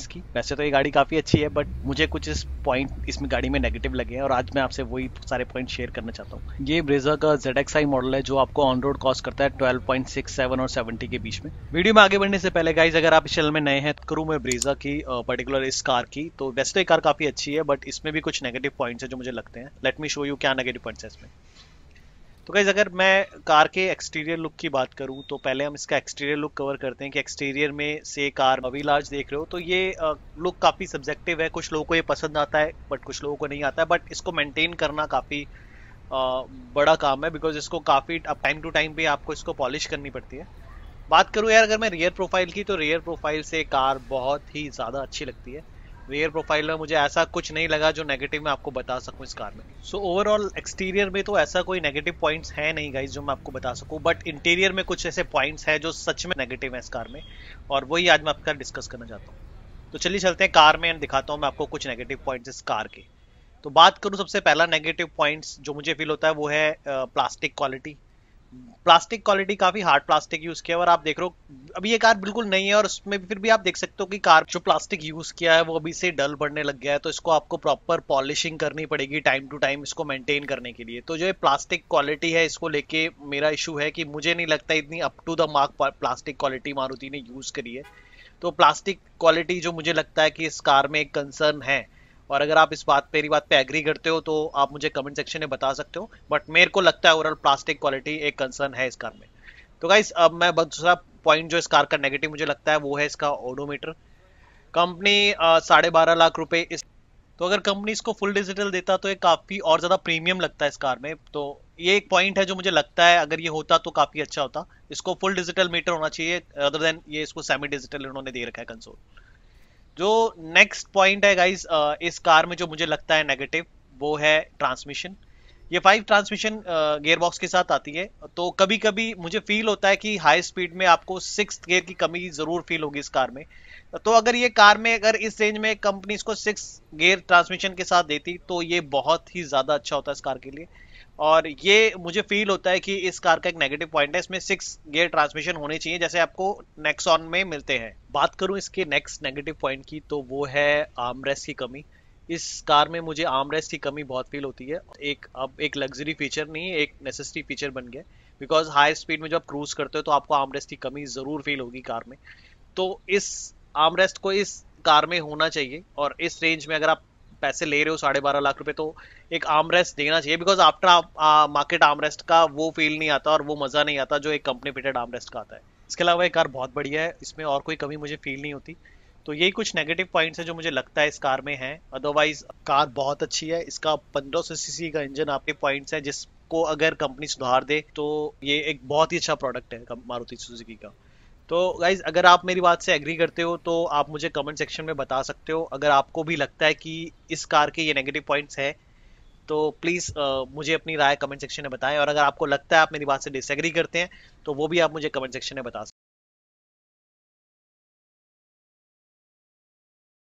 इसकी वैसे तो ये गाड़ी काफ़ी अच्छी है बट मुझे कुछ इस पॉइंट इसमें गाड़ी में नेगेटिव लगे हैं और आज मैं आपसे वही सारे पॉइंट शेयर करना चाहता हूँ ये ब्रेजा का जेड मॉडल है जो आपको ऑन रोड कॉस्ट करता है ट्वेल्व 12.67 और सेवेंटी के बीच में वीडियो में आगे बढ़ने से पहले गाइज अगर आप इस चैनल में नए हैं तो करूँ मैं ब्रेजा की पर्टिकुलर इस कार की तो वैसे तो ये कार काफ़ी अच्छी है बट इसमें भी कुछ नेगेटिव पॉइंट्स है जो मुझे लगते हैं लेट मी शो यू क्या नेगेटिव पॉइंट्स है इसमें तो गाइज अगर मैं कार के एक्सटीरियर लुक की बात करूं तो पहले हम इसका एक्सटीरियर लुक कवर करते हैं कि एक्सटीरियर में से कार अभी लार्ज देख रहे हो तो ये लुक काफ़ी सब्जेक्टिव है कुछ लोगों को ये पसंद आता है बट कुछ लोगों को नहीं आता है बट इसको मेंटेन करना काफ़ी बड़ा काम है बिकॉज इसको काफ़ी टाइम टू टाइम भी आपको इसको पॉलिश करनी पड़ती है बात करूँ यार अगर मैं रियर प्रोफाइल की तो रियर प्रोफाइल से कार बहुत ही ज़्यादा अच्छी लगती है रेयर में मुझे ऐसा कुछ नहीं लगा जो नेगेटिव मैं आपको बता सकूं इस कार में सो ओवरऑल एक्सटीरियर में तो ऐसा कोई नेगेटिव पॉइंट्स है नहीं गाइज जो मैं आपको बता सकूं बट इंटीरियर में कुछ ऐसे पॉइंट्स हैं जो सच में नेगेटिव है इस कार में और वही आज मैं आपके डिस्कस करना चाहता हूँ तो चलिए चलते हैं कार में एंड दिखाता हूँ मैं आपको कुछ नेगेटिव पॉइंट्स इस कार के तो बात करूँ सबसे पहला नेगेटिव पॉइंट्स जो मुझे फील होता है वो है प्लास्टिक क्वालिटी प्लास्टिक क्वालिटी काफी हार्ड प्लास्टिक यूज किया और आप देख रहे हो अभी ये कार बिल्कुल नहीं है और उसमें फिर भी आप देख सकते हो कि कार जो प्लास्टिक यूज किया है वो अभी से डल बढ़ने लग गया है तो इसको आपको प्रॉपर पॉलिशिंग करनी पड़ेगी टाइम टू टाइम इसको मेंटेन करने के लिए तो जो प्लास्टिक क्वालिटी है इसको लेके मेरा इशू है कि मुझे नहीं लगता इतनी up to the mark plastic quality Maruti ने यूज करी है तो प्लास्टिक क्वालिटी जो मुझे लगता है कि इस कार में एक कंसर्न है और अगर आप इस बात मेरी बात पे एग्री करते हो तो आप मुझे कमेंट सेक्शन में बता सकते हो बट मेरे को लगता है ओवरऑल प्लास्टिक क्वालिटी एक कंसर्न है इस कार में तो गाइस अब मैं दूसरा पॉइंट जो इस कार का नेगेटिव मुझे लगता है वो है इसका ओडोमीटर कंपनी साढ़े बारह लाख रुपए इस तो अगर कंपनी इसको फुल डिजिटल देता तो ये काफ़ी और ज़्यादा प्रीमियम लगता है इस कार में तो ये एक पॉइंट है जो मुझे लगता है अगर ये होता तो काफ़ी अच्छा होता इसको फुल डिजिटल मीटर होना चाहिए अदर देन ये इसको सेमी डिजिटल इन्होंने दे रखा है कंसोल जो नेक्स्ट पॉइंट है गाइज uh, इस कार में जो मुझे लगता है नेगेटिव वो है ट्रांसमिशन ये फाइव ट्रांसमिशन गेयर बॉक्स के साथ आती है तो कभी कभी मुझे फील होता है कि हाई स्पीड में आपको सिक्स गेयर की कमी ज़रूर फील होगी इस कार में तो अगर ये कार में अगर इस रेंज में कंपनी इसको सिक्स गेयर ट्रांसमिशन के साथ देती तो ये बहुत ही ज़्यादा अच्छा होता है इस कार के लिए और ये मुझे फील होता है कि इस कार का एक नेगेटिव पॉइंट है इसमें सिक्स गियर ट्रांसमिशन होने चाहिए जैसे आपको नेक्सॉन में मिलते हैं बात करूं इसके नेक्स्ट नेगेटिव पॉइंट की तो वो है आमरेस की कमी इस कार में मुझे आर्मरेस्ट की कमी बहुत फील होती है एक अब एक लग्जरी फीचर नहीं एक नेसेसरी फीचर बन गया बिकॉज हाई स्पीड में जब आप क्रूज करते हो तो आपको आर्मरेस्ट की कमी ज़रूर फील होगी कार में तो इस आमरेस्ट को इस कार में होना चाहिए और इस रेंज में अगर आप पैसे ले रहे हो साढ़े बारह लाख रुपए तो एक आर्म रेस्ट देना चाहिए because after market arm rest का वो फील नहीं आता और वो मज़ा नहीं आता जो एक कंपनी फिटेड आर्म रेस्ट का आता है इसके अलावा ये कार बहुत बढ़िया है इसमें और कोई कमी मुझे फील नहीं होती तो यही कुछ नेगेटिव पॉइंट्स है जो मुझे लगता है इस कार में है अदरवाइज कार बहुत अच्छी है इसका 1500 सीसी का इंजन आपके पॉइंट्स है जिसको अगर कंपनी सुधार दे तो ये एक बहुत ही अच्छा प्रोडक्ट है मारुति सुजुकी का तो गाइज अगर आप मेरी बात से एग्री करते हो तो आप मुझे कमेंट सेक्शन में बता सकते हो अगर आपको भी लगता है कि इस कार के ये नेगेटिव पॉइंट्स हैं तो प्लीज़ मुझे अपनी राय कमेंट सेक्शन में बताएं और अगर आपको लगता है आप मेरी बात से डिसएग्री करते हैं तो वो भी आप मुझे कमेंट सेक्शन में बता सकते